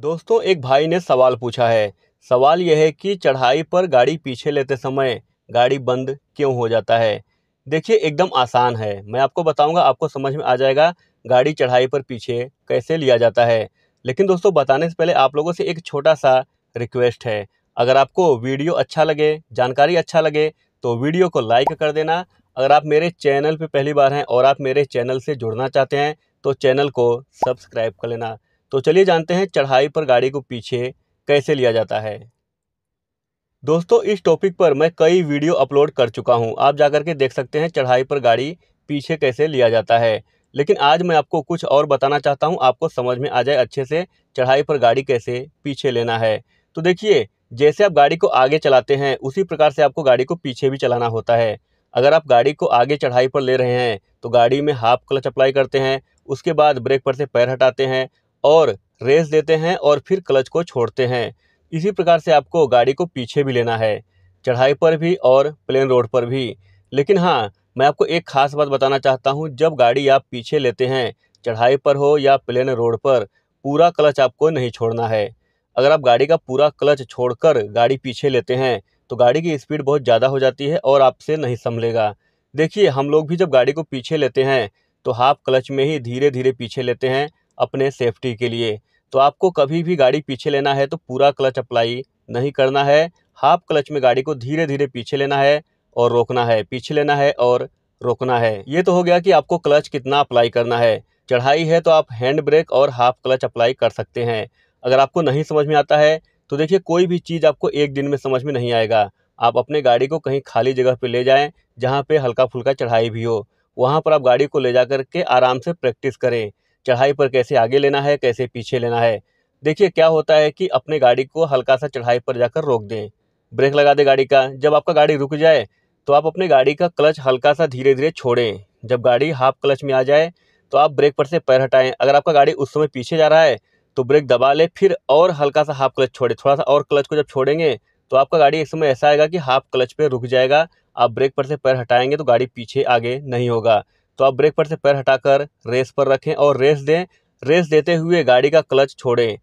दोस्तों एक भाई ने सवाल पूछा है सवाल यह है कि चढ़ाई पर गाड़ी पीछे लेते समय गाड़ी बंद क्यों हो जाता है देखिए एकदम आसान है मैं आपको बताऊंगा आपको समझ में आ जाएगा गाड़ी चढ़ाई पर पीछे कैसे लिया जाता है लेकिन दोस्तों बताने से पहले आप लोगों से एक छोटा सा रिक्वेस्ट है अगर आपको वीडियो अच्छा लगे जानकारी अच्छा लगे तो वीडियो को लाइक कर देना अगर आप मेरे चैनल पर पहली बार हैं और आप मेरे चैनल से जुड़ना चाहते हैं तो चैनल को सब्सक्राइब कर लेना तो चलिए जानते हैं चढ़ाई पर गाड़ी को पीछे कैसे लिया जाता है दोस्तों इस टॉपिक पर मैं कई वीडियो अपलोड कर चुका हूं आप जाकर के देख सकते हैं चढ़ाई पर गाड़ी पीछे कैसे लिया जाता है लेकिन आज मैं आपको कुछ और बताना चाहता हूं आपको समझ में आ जाए अच्छे से चढ़ाई पर गाड़ी कैसे पीछे लेना है तो देखिए जैसे आप गाड़ी को आगे चलाते हैं उसी प्रकार से आपको गाड़ी को पीछे भी चलाना होता है अगर आप गाड़ी को आगे चढ़ाई पर ले रहे हैं तो गाड़ी में हाफ क्लच अप्लाई करते हैं उसके बाद ब्रेक पर से पैर हटाते हैं और रेस देते हैं और फिर क्लच को छोड़ते हैं इसी प्रकार से आपको गाड़ी को पीछे भी लेना है चढ़ाई पर भी और प्लेन रोड पर भी लेकिन हाँ मैं आपको एक खास बात बताना चाहता हूँ जब गाड़ी आप पीछे लेते हैं चढ़ाई पर हो या प्लेन रोड पर पूरा क्लच आपको नहीं छोड़ना है अगर आप गाड़ी का पूरा क्लच छोड़कर गाड़ी पीछे लेते हैं तो गाड़ी की स्पीड बहुत ज़्यादा हो जाती है और आपसे नहीं संभलेगा देखिए हम लोग भी जब गाड़ी को पीछे लेते हैं तो हाफ क्लच में ही धीरे धीरे पीछे लेते हैं अपने सेफ्टी के लिए तो आपको कभी भी गाड़ी पीछे लेना है तो पूरा क्लच अप्लाई नहीं करना है हाफ क्लच में गाड़ी को धीरे धीरे पीछे लेना है और रोकना है पीछे लेना है और रोकना है ये तो हो गया कि आपको क्लच कितना अप्लाई करना है चढ़ाई है तो आप हैंड ब्रेक और हाफ क्लच अप्लाई कर सकते हैं अगर आपको नहीं समझ में आता है तो देखिए कोई भी चीज़ आपको एक दिन में समझ में नहीं आएगा आप अपने गाड़ी को कहीं खाली जगह पर ले जाएँ जहाँ पर हल्का फुल्का चढ़ाई भी हो वहाँ पर आप गाड़ी को ले जा कर के आराम से प्रैक्टिस करें चढ़ाई पर कैसे आगे लेना है कैसे पीछे लेना है देखिए क्या होता है कि अपने गाड़ी को हल्का सा चढ़ाई पर जाकर रोक दें ब्रेक लगा दें गाड़ी का जब आपका गाड़ी रुक जाए तो आप अपने गाड़ी का क्लच हल्का सा धीरे धीरे छोड़ें जब गाड़ी हाफ क्लच में आ जाए तो आप ब्रेक पर से पैर हटाएं अगर आपका गाड़ी उस समय पीछे जा रहा है तो ब्रेक दबा लें फिर और हल्का सा हाफ क्लच छोड़ें थोड़ा सा और क्लच को जब छोड़ेंगे तो आपका गाड़ी एक समय ऐसा आएगा कि हाफ क्लच पर रुक जाएगा आप ब्रेक पर से पैर हटाएंगे तो गाड़ी पीछे आगे नहीं होगा तो आप ब्रेक पर से पैर हटाकर रेस पर रखें और रेस दें रेस देते हुए गाड़ी का क्लच छोड़ें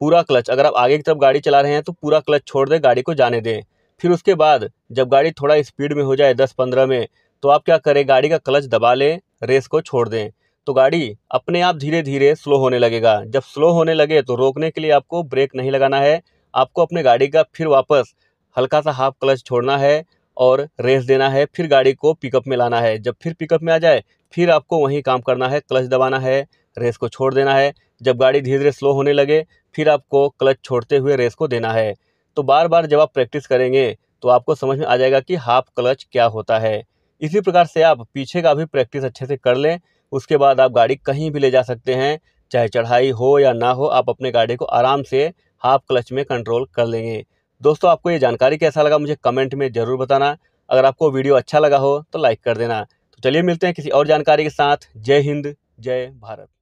पूरा क्लच अगर आप आगे की तरफ गाड़ी चला रहे हैं तो पूरा क्लच छोड़ दें गाड़ी को जाने दें फिर उसके बाद जब गाड़ी थोड़ा स्पीड में हो जाए दस पंद्रह में तो आप क्या करें गाड़ी का क्लच दबा लें रेस को छोड़ दें तो गाड़ी अपने आप धीरे धीरे स्लो होने लगेगा जब स्लो होने लगे तो रोकने के लिए आपको ब्रेक नहीं लगाना है आपको अपने गाड़ी का फिर वापस हल्का सा हाफ क्लच छोड़ना है और रेस देना है फिर गाड़ी को पिकअप में लाना है जब फिर पिकअप में आ जाए फिर आपको वहीं काम करना है क्लच दबाना है रेस को छोड़ देना है जब गाड़ी धीरे धीरे स्लो होने लगे फिर आपको क्लच छोड़ते हुए रेस को देना है तो बार बार जब आप प्रैक्टिस करेंगे तो आपको समझ में आ जाएगा कि हाफ क्लच क्या होता है इसी प्रकार से आप पीछे का भी प्रैक्टिस अच्छे से कर लें उसके बाद आप गाड़ी कहीं भी ले जा सकते हैं चाहे चढ़ाई हो या ना हो आप अपने गाड़ी को आराम से हाफ क्लच में कंट्रोल कर लेंगे दोस्तों आपको ये जानकारी कैसा लगा मुझे कमेंट में ज़रूर बताना अगर आपको वीडियो अच्छा लगा हो तो लाइक कर देना तो चलिए मिलते हैं किसी और जानकारी के साथ जय हिंद जय भारत